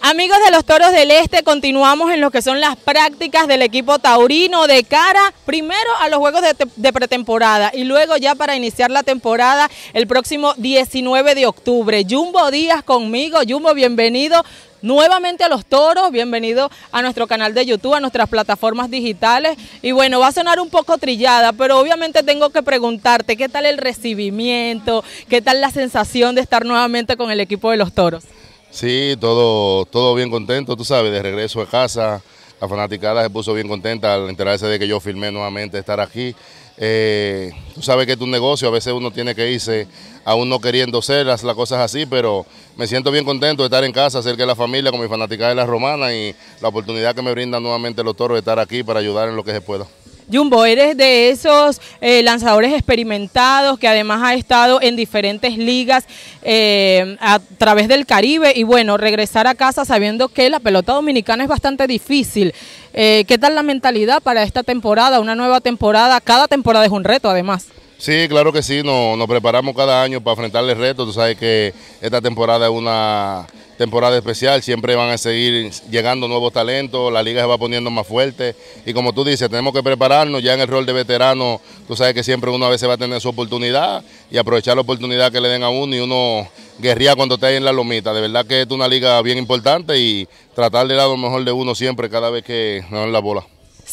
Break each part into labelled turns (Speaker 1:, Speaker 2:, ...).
Speaker 1: Amigos de los Toros del Este, continuamos en lo que son las prácticas del equipo taurino de cara primero a los juegos de, pretemporada y luego ya para iniciar la temporada el próximo 19 de octubre. Jumbo Díaz conmigo, Jumbo, bienvenido nuevamente a los Toros, bienvenido a nuestro canal de YouTube, a nuestras plataformas digitales. Y bueno, va a sonar un poco trillada, pero obviamente tengo que preguntarte qué tal el recibimiento, qué tal la sensación de estar nuevamente con el equipo de los Toros.
Speaker 2: Sí, todo, todo bien contento, tú sabes, de regreso a casa. La fanaticada se puso bien contenta al enterarse de que yo firmé nuevamente estar aquí. Eh, tú sabes que es un negocio, a veces uno tiene que irse, aún no queriendo ser las, cosas así, pero me siento bien contento de estar en casa, cerca de la familia, con mi fanaticada de la romana y la oportunidad que me brindan nuevamente los toros de estar aquí para ayudar en lo que se pueda. Jumbo, eres
Speaker 1: de esos eh, lanzadores experimentados que además ha estado en diferentes ligas eh, a través del Caribe y bueno, regresar a casa sabiendo que la pelota dominicana es bastante difícil. Eh, ¿Qué tal la mentalidad para esta temporada, una nueva temporada? Cada temporada es un reto además.
Speaker 2: Sí, claro que sí, nos, preparamos cada año para enfrentarle retos. Tú sabes que esta temporada es una temporada especial, siempre van a seguir llegando nuevos talentos, la liga se va poniendo más fuerte y como tú dices, tenemos que prepararnos ya en el rol de veterano, tú sabes que siempre uno a veces va a tener su oportunidad y aprovechar la oportunidad que le den a uno y uno guerría cuando esté ahí en la lomita, de verdad que es una liga bien importante y tratar de dar lo mejor de uno siempre cada vez que nos dan la bola.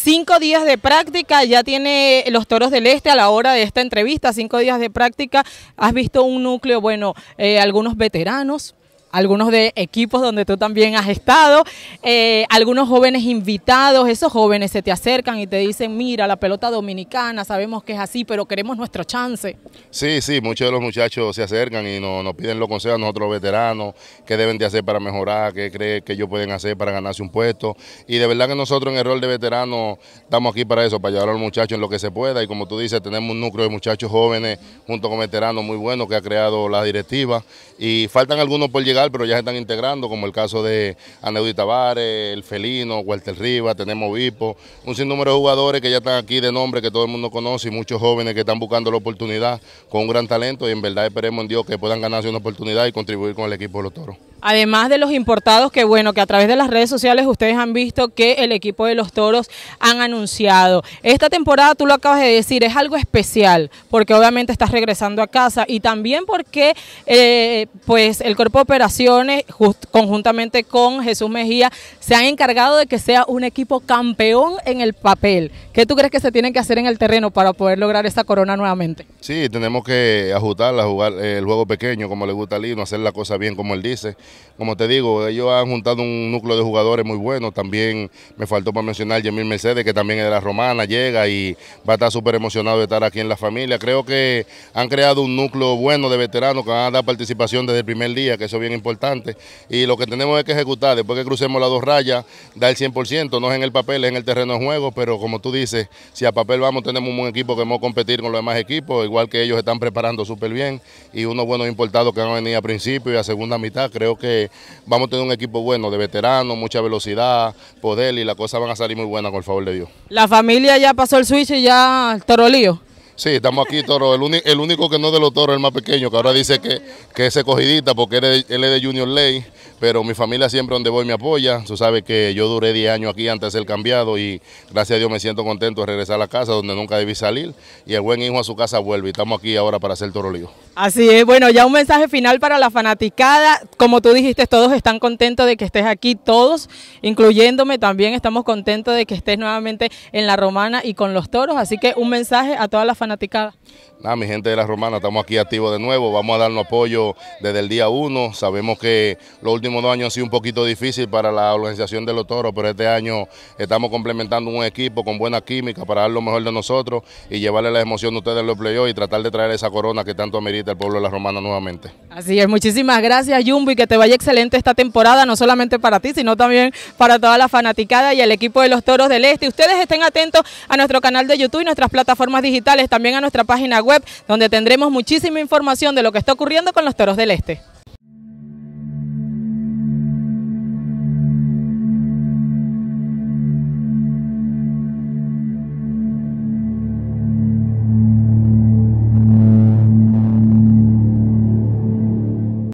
Speaker 1: Cinco días de práctica, ya tiene los Toros del Este a la hora de esta entrevista, cinco días de práctica, has visto un núcleo, bueno, eh, algunos veteranos, algunos de equipos donde tú también has estado, eh, algunos jóvenes invitados, esos jóvenes se te acercan y te dicen, mira, la pelota dominicana, sabemos que es así, pero queremos nuestra chance.
Speaker 2: Sí, sí, muchos de los muchachos se acercan y nos, nos piden los consejos a nosotros veteranos, qué deben de hacer para mejorar, qué creen que ellos pueden hacer para ganarse un puesto. Y de verdad que nosotros en el rol de veterano estamos aquí para eso, para ayudar a los muchachos en lo que se pueda. Y como tú dices, tenemos un núcleo de muchachos jóvenes junto con veteranos muy buenos que ha creado la directiva. Y faltan algunos por llegar pero ya se están integrando, como el caso de Aneudi Tavares, El Felino, Walter Rivas, tenemos Vipo, un sinnúmero de jugadores que ya están aquí de nombre, que todo el mundo conoce, y muchos jóvenes que están buscando la oportunidad con un gran talento, y en verdad esperemos en Dios que puedan ganarse una oportunidad y contribuir con el equipo de los toros.
Speaker 1: Además de los importados, que bueno, que a través de las redes sociales ustedes han visto que el equipo de los toros han anunciado. Esta temporada, tú lo acabas de decir, es algo especial, porque obviamente estás regresando a casa y también porque eh, pues el cuerpo de operaciones, conjuntamente con Jesús Mejía, se han encargado de que sea un equipo campeón en el papel. ¿Qué tú crees que se tiene que hacer en el terreno para poder lograr esa corona nuevamente?
Speaker 2: Sí, tenemos que ajustarla, jugar el juego pequeño como le gusta a Lino, hacer la cosa bien como él dice como te digo, ellos han juntado un núcleo de jugadores muy buenos. También me faltó para mencionar Jemil Mercedes, que también es de la romana, llega y va a estar súper emocionado de estar aquí en la familia. Creo que han creado un núcleo bueno de veteranos que van a dar participación desde el primer día, que eso es bien importante. Y lo que tenemos es que ejecutar, después que crucemos las dos rayas, ...da el 100%, no es en el papel, es en el terreno de juego, pero como tú dices, si a papel vamos, tenemos un buen equipo que vamos a competir con los demás equipos, igual que ellos están preparando súper bien y unos buenos importados que van a venir a principio y a segunda mitad, creo que vamos a tener un equipo bueno de veteranos, mucha velocidad, poder y las cosas van a salir muy buenas con el favor de Dios.
Speaker 1: ¿La familia ya pasó el switch y ya
Speaker 2: torolío? Sí, estamos aquí, Toro. El, único que no es de los toros el más pequeño, que ahora dice que, que es escogidita porque él él es de Junior Ley pero mi familia siempre donde voy me apoya. Tú sabes que yo duré 10 años aquí antes de ser cambiado y gracias a Dios me siento contento de regresar a la casa donde nunca debí salir y el buen hijo a su casa vuelve y estamos aquí ahora para hacer Toro Lío.
Speaker 1: Así es, bueno, ya un mensaje final para la fanaticada. Como tú dijiste, todos están contentos de que estés aquí, todos, incluyéndome también, estamos contentos de que estés nuevamente en La Romana y con los toros. Así que un mensaje a todas las fanaticadas
Speaker 2: Nada, mi gente de La Romana, estamos aquí activos de nuevo, vamos a darnos apoyo desde el día uno. Sabemos que lo último dos años ha sido un poquito difícil para la organización de los toros, pero este año estamos complementando un equipo con buena química para dar lo mejor de nosotros y llevarle la emoción de ustedes en los playoffs y tratar de traer esa corona que tanto amerita el pueblo de la Romana nuevamente.
Speaker 1: Así es, muchísimas gracias Jumbo y que te vaya excelente esta temporada, no solamente para ti, sino también para toda la fanaticada y el equipo de los Toros del Este. Ustedes estén atentos a nuestro canal de YouTube y nuestras plataformas digitales, también a nuestra página web, donde tendremos muchísima información de lo que está ocurriendo con los Toros del Este.